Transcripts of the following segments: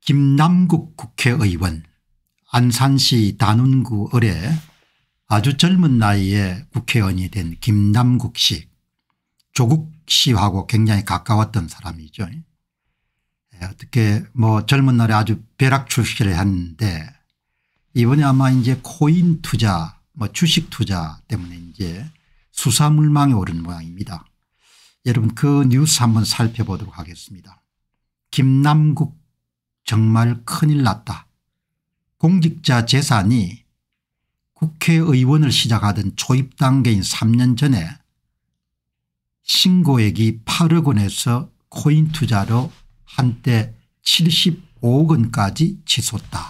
김남국 국회의원 안산시 단원구 을에 아주 젊은 나이에 국회의원이 된 김남국 씨 조국 씨하고 굉장히 가까웠던 사람이죠. 예, 어떻게 뭐 젊은 날에 아주 벼락 출시를 했는데 이번에 아마 이제 코인 투자 뭐 주식 투자 때문에 이제 수사물망에 오른 모양입니다. 여러분 그 뉴스 한번 살펴보도록 하겠습니다. 김남국 정말 큰일 났다. 공직자 재산이 국회의원을 시작하던 초입 단계인 3년 전에 신고액이 8억 원에서 코인 투자로 한때 75억 원까지 치솟다.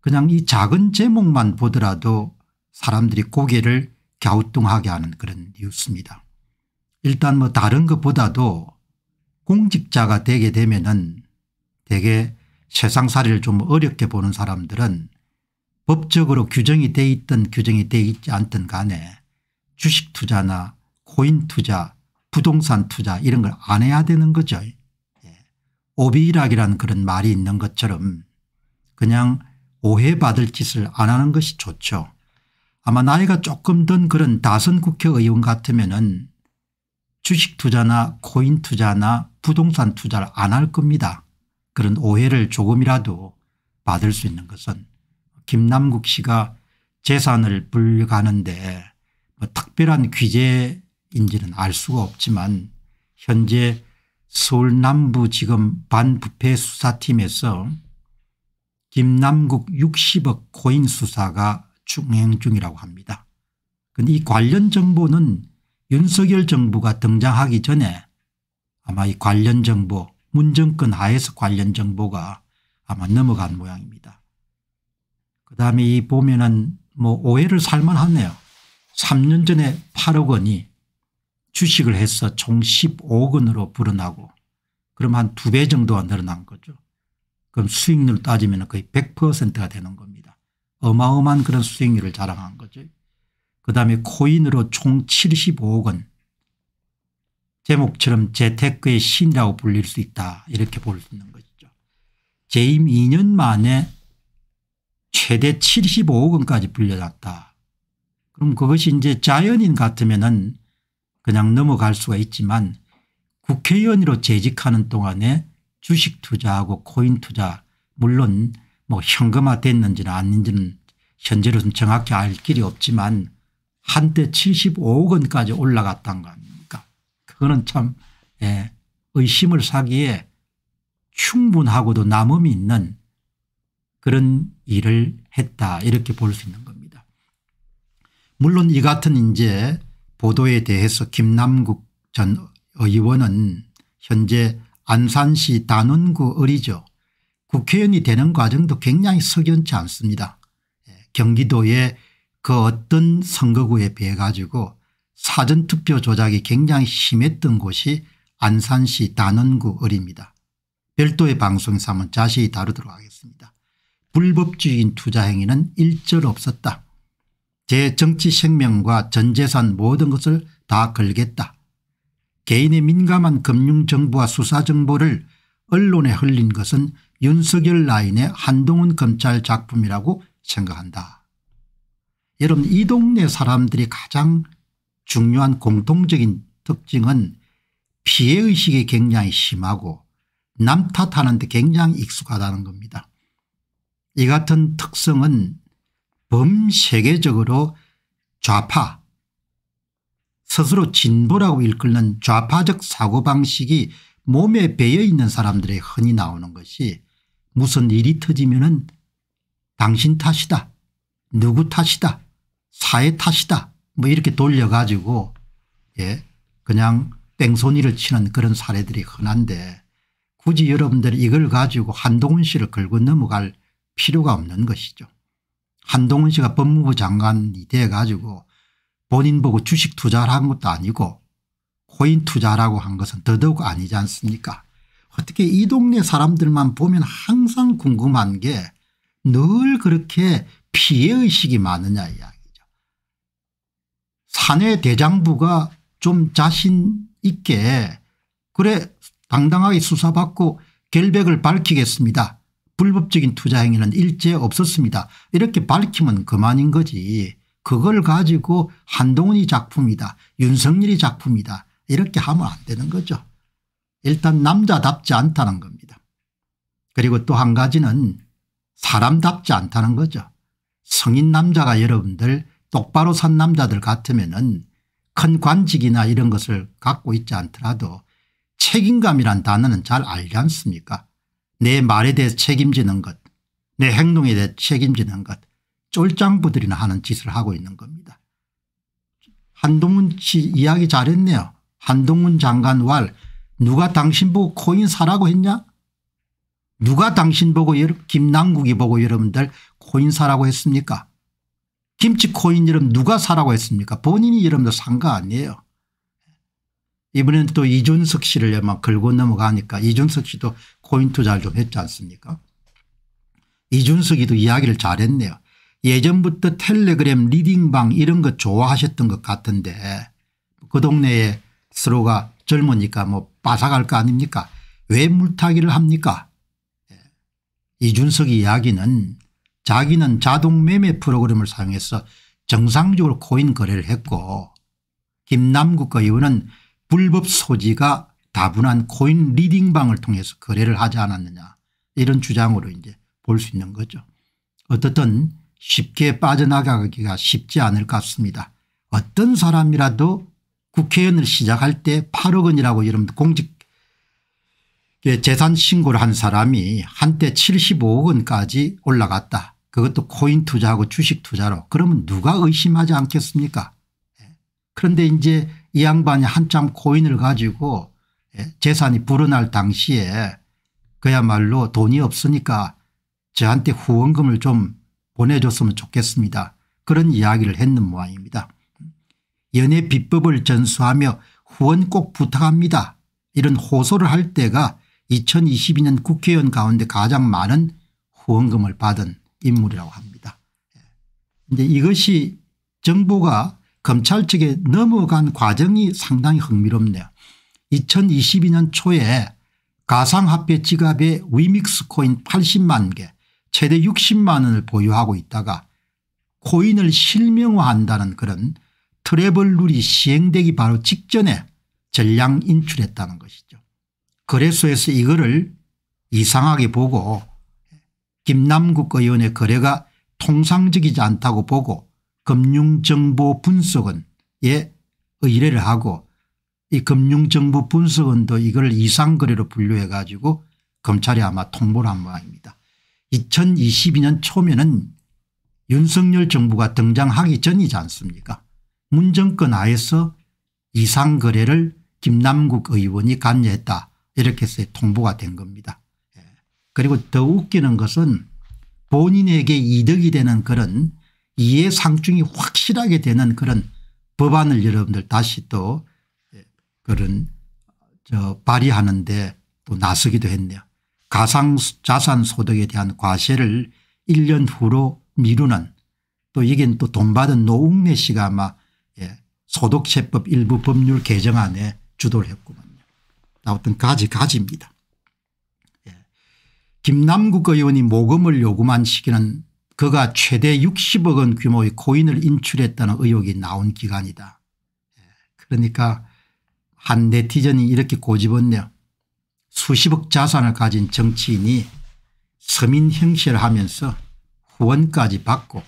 그냥 이 작은 제목만 보더라도 사람들이 고개를 갸우뚱하게 하는 그런 뉴스입니다. 일단 뭐 다른 것보다도 공직자가 되게 되면은 대개 세상살이를 좀 어렵게 보는 사람들은 법적으로 규정이 돼있던 규정이 돼 있지 않든 간에 주식 투자나 코인 투자 부동산 투자 이런 걸 안 해야 되는 거죠. 예. 오비일학이라는 그런 말이 있는 것처럼 그냥 오해받을 짓을 안 하는 것이 좋죠. 아마 나이가 조금 든 그런 다선 국회의원 같으면 은 주식 투자나 코인 투자나 부동산 투자를 안 할 겁니다. 그런 오해를 조금이라도 받을 수 있는 것은 김남국 씨가 재산을 불가는데 뭐 특별한 규제인지는 알 수가 없지만 현재 서울 남부 지금 반부패 수사팀에서 김남국 60억 코인 수사가 중행 중이라고 합니다. 그런데 이 관련 정보는 윤석열 정부가 등장하기 전에 아마 이 관련 정보 문정권 하에서 관련 정보가 아마 넘어간 모양입니다. 그다음에 이 보면은 뭐 오해를 살만하네요. 3년 전에 8억 원이 주식을 해서 총 15억 원으로 불어나고 그럼 한 두 배 정도가 늘어난 거죠. 그럼 수익률 따지면 거의 100%가 되는 겁니다. 어마어마한 그런 수익률을 자랑한 거죠. 그다음에 코인으로 총 75억 원 제목처럼 재테크의 신이라고 불릴 수 있다 이렇게 볼 수 있는 것이죠. 재임 2년 만에 최대 75억 원까지 불려났다. 그럼 그것이 이제 자연인 같으면은 그냥 넘어갈 수가 있지만 국회의원으로 재직하는 동안에 주식 투자하고 코인 투자 물론 뭐 현금화 됐는지는 아닌지는 현재로는 정확히 알 길이 없지만 한때 75억 원까지 올라갔다는 겁니다. 그거는 참 예, 의심을 사기에 충분하고도 남음이 있는 그런 일을 했다 이렇게 볼 수 있는 겁니다. 물론 이 같은 이제 보도에 대해서 김남국 전 의원은 현재 안산시 단원구 을이죠. 국회의원이 되는 과정도 굉장히 석연치 않습니다. 예, 경기도의 그 어떤 선거구에 비해 가지고 사전투표 조작이 굉장히 심했던 곳이 안산시 단원구 을입니다. 별도의 방송에서 한번 자세히 다루도록 하겠습니다. 불법적인 투자 행위는 일절 없었다. 제 정치 생명과 전재산 모든 것을 다 걸겠다. 개인의 민감한 금융정보와 수사정보를 언론에 흘린 것은 윤석열 라인의 한동훈 검찰 작품이라고 생각한다. 여러분 이 동네 사람들이 가장 중요한 공통적인 특징은 피해의식이 굉장히 심하고 남 탓하는 데 굉장히 익숙하다는 겁니다. 이 같은 특성은 범세계적으로 좌파 스스로 진보라고 일컫는 좌파적 사고방식이 몸에 배어 있는 사람들의 흔히 나오는 것이 무슨 일이 터지면 은 당신 탓이다 누구 탓이다 사회 탓이다 뭐 이렇게 돌려가지고 예 그냥 뺑소니를 치는 그런 사례들이 흔한데 굳이 여러분들이 이걸 가지고 한동훈 씨를 걸고 넘어갈 필요가 없는 것이죠. 한동훈 씨가 법무부 장관이 돼 가지고 본인 보고 주식 투자를 한 것도 아니고 코인 투자라고 한 것은 더더욱 아니지 않습니까 어떻게 이 동네 사람들만 보면 항상 궁금한 게 늘 그렇게 피해의식이 많으냐 이야기 탄핵 대장부가 좀 자신 있게 그래 당당하게 수사받고 결백을 밝히겠습니다. 불법적인 투자 행위는 일제 없었습니다. 이렇게 밝히면 그만인 거지. 그걸 가지고 한동훈이 작품이다 윤석열이 작품이다 이렇게 하면 안 되는 거죠. 일단 남자답지 않다는 겁니다. 그리고 또 한 가지는 사람답지 않다는 거죠. 성인 남자가 여러분들 똑바로 산 남자들 같으면은 큰 관직이나 이런 것을 갖고 있지 않더라도 책임감이란 단어는 잘 알지 않습니까 내 말에 대해 책임지는 것내 행동에 대해 책임지는 것쫄장부들이나 하는 짓을 하고 있는 겁니다. 한동훈 씨 이야기 잘했네요. 한동훈 장관 왈 누가 당신 보고 코인 사라고 했냐 누가 당신 보고 김남국이 보고 여러분들 코인 사라고 했습니까 김치 코인 이름 누가 사라고 했습니까 본인이 이름도 산 거 아니에요. 이번엔 또 이준석 씨를 걸고 넘어가니까 이준석 씨도 코인 투자를 좀 했지 않습니까 이준석이도 이야기를 잘했네요. 예전부터 텔레그램 리딩방 이런 거 좋아하셨던 것 같은데 그 동네에 서로가 젊으니까 뭐 빠삭할 거 아닙니까 왜 물타기를 합니까 예. 이준석 이야기는 자기는 자동매매 프로그램을 사용해서 정상적으로 코인 거래를 했고 김남국 의원은 불법 소지가 다분한 코인 리딩방을 통해서 거래를 하지 않았느냐 이런 주장으로 이제 볼 수 있는 거죠. 어떻든 쉽게 빠져나가기가 쉽지 않을 것 같습니다. 어떤 사람이라도 국회의원을 시작할 때 8억 원이라고 이런 공직 그 재산 신고를 한 사람이 한때 75억 원까지 올라갔다. 그것도 코인 투자하고 주식 투자로 그러면 누가 의심하지 않겠습니까 예. 그런데 이제 이 양반이 한참 코인을 가지고 예, 재산이 불어날 당시에 그야말로 돈이 없으니까 저한테 후원금을 좀 보내줬으면 좋겠습니다. 그런 이야기를 했는 모양입니다. 연애 비법을 전수하며 후원 꼭 부탁합니다. 이런 호소를 할 때가 2022년 국회의원 가운데 가장 많은 후원금을 받은 인물이라고 합니다. 예. 이제 이것이 정부가 검찰 측에 넘어간 과정이 상당히 흥미롭네요. 2022년 초에 가상화폐 지갑에 위믹스 코인 80만 개 최대 60만 원을 보유하고 있다가 코인을 실명화한다는 그런 트래블 룰이 시행되기 바로 직전에 전량 인출했다는 것이죠. 거래소에서 이거를 이상하게 보고 김남국 의원의 거래가 통상적이지 않다고 보고 금융정보 분석은에 예, 의뢰를 하고 이 금융정보 분석은도 이걸 이상거래로 분류해 가지고 검찰이 아마 통보를 한 모양입니다. 2022년 초면은 윤석열 정부가 등장하기 전이지 않습니까 문정권 하에서 이상거래를 김남국 의원이 관여했다 이렇게 해서 통보가 된 겁니다. 그리고 더 웃기는 것은 본인에게 이득이 되는 그런 이해상충이 확실하게 되는 그런 법안을 여러분들 다시 또 예, 그런 저 발의하는데 또 나서기도 했네요. 가상자산 소득에 대한 과세를 1년 후로 미루는 또 이긴 또돈 받은 노웅래 씨가 아마 예 소득세법 일부 법률 개정안에 주도를 했구만요. 아무튼 가지가지입니다. 김남국 의원이 모금을 요구만 시기는 그가 최대 60억 원 규모의 코인을 인출했다는 의혹이 나온 기간이다. 예, 그러니까 한 네티즌이 이렇게 고집었네요. 수십억 자산을 가진 정치인이 서민 형세를 하면서 후원까지 받고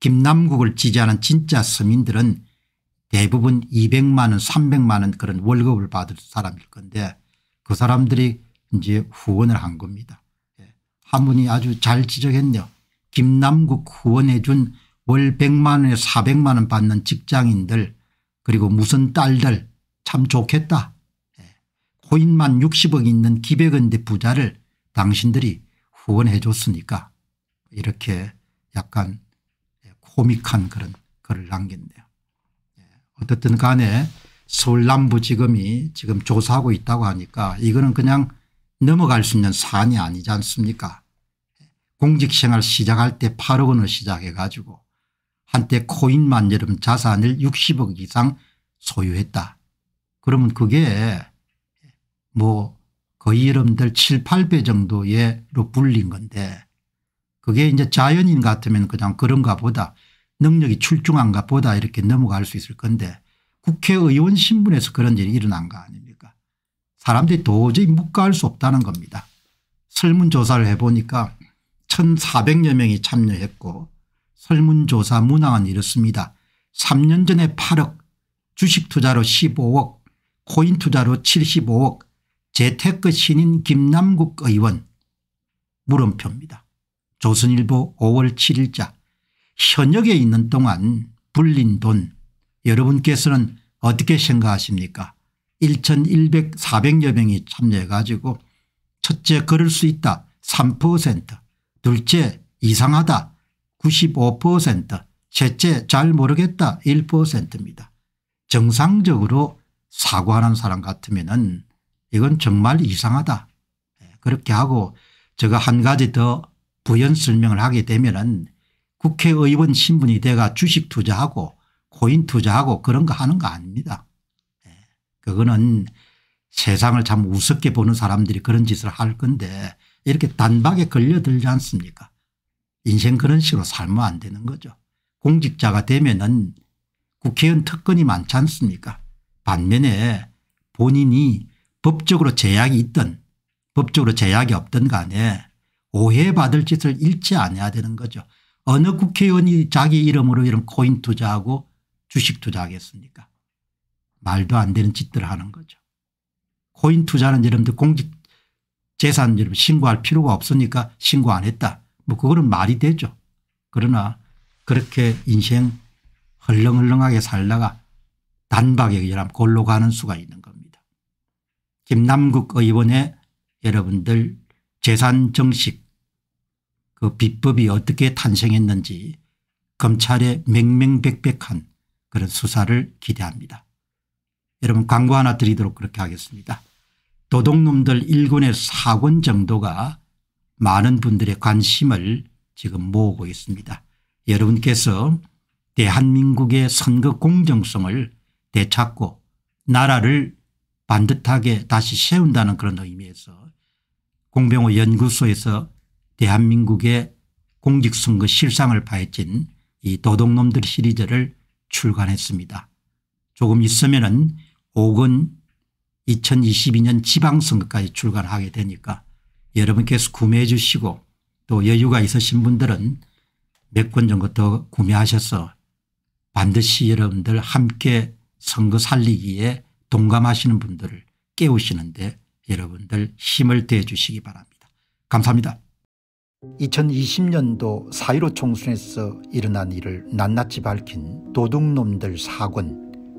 김남국을 지지하는 진짜 서민들은 대부분 200만 원 300만 원 그런 월급을 받을 사람일 건데 그 사람들이 이제 후원을 한 겁니다. 예. 한 분이 아주 잘 지적했네요. 김남국 후원해 준 월 100만 원에 400만 원 받는 직장인들 그리고 무슨 딸들 참 좋겠다. 예. 코인만 60억 있는 기백은대 부자를 당신들이 후원해 줬으니까 이렇게 약간 코믹한 그런 글을 남겼네요. 예. 어떻든 간에 서울 남부지검이 지금 조사하고 있다고 하니까 이거는 그냥 넘어갈 수 있는 산이 아니지 않습니까 공직생활 시작할 때 8억 원을 시작해 가지고 한때 코인만 여름 자산을 60억 이상 소유했다. 그러면 그게 뭐 거의 여러분들 7, 8배 정도로 불린 건데 그게 이제 자연인 같으면 그냥 그런가 보다 능력이 출중한가 보다 이렇게 넘어갈 수 있을 건데 국회의원 신분에서 그런 일이 일어난 거 아닙니까 사람들이 도저히 묵과할 수 없다는 겁니다. 설문조사를 해보니까 1,400여 명이 참여했고 설문조사 문항은 이렇습니다. 3년 전에 8억 주식 투자로 15억 코인 투자로 75억 재테크 신인 김남국 의원 물음표입니다. 조선일보 5월 7일자 현역에 있는 동안 불린 돈 여러분께서는 어떻게 생각하십니까 1,100, 400여 명이 참여해 가지고 첫째 걸을 수 있다 3% 둘째 이상하다 95% 셋째 잘 모르겠다 1%입니다. 정상적으로 사과하는 사람 같으면 은 이건 정말 이상하다 예, 그렇게 하고 제가 한 가지 더 부연 설명을 하게 되면 은 국회의원 신분이 돼가 주식 투자하고 코인 투자하고 그런 거 하는 거 아닙니다. 그거는 세상을 참 우습게 보는 사람들이 그런 짓을 할 건데 이렇게 단박에 걸려들지 않습니까 인생 그런 식으로 살면 안 되는 거죠. 공직자가 되면은 국회의원 특권이 많지 않습니까 반면에 본인이 법적으로 제약이 있든 법적으로 제약이 없든 간에 오해받을 짓을 잃지 않아야 되는 거죠. 어느 국회의원이 자기 이름으로 이런 코인 투자하고 주식 투자하겠습니까 말도 안 되는 짓들을 하는 거죠. 코인 투자는 여러분들 공직 재산 여러분 신고할 필요가 없으니까 신고 안 했다. 뭐 그거는 말이 되죠. 그러나 그렇게 인생 헐렁헐렁하게 살다가 단박에 여러분 골로 가는 수가 있는 겁니다. 김남국 의원의 여러분들 재산 정식 그 비법이 어떻게 탄생했는지 검찰의 맹맹백백한 그런 수사를 기대합니다. 여러분 광고 하나 드리도록 그렇게 하겠습니다. 도둑놈들 1권의 4권 정도가 많은 분들의 관심을 지금 모으고 있습니다. 여러분께서 대한민국의 선거 공정성을 되찾고 나라를 반듯하게 다시 세운다는 그런 의미에서 공병호 연구소에서 대한민국의 공직선거 실상을 파헤친 이 도둑놈들 시리즈를 출간했습니다. 조금 있으면 혹은 2022년 지방선거까지 출간하게 되니까 여러분께서 구매해 주시고 또 여유가 있으신 분들은 몇 권 정도 더 구매하셔서 반드시 여러분들 함께 선거 살리기에 동감하시는 분들을 깨우시는데 여러분들 힘을 대해 주시기 바랍니다. 감사합니다. 2020년도 4.15 총선에서 일어난 일을 낱낱이 밝힌 도둑놈들 사건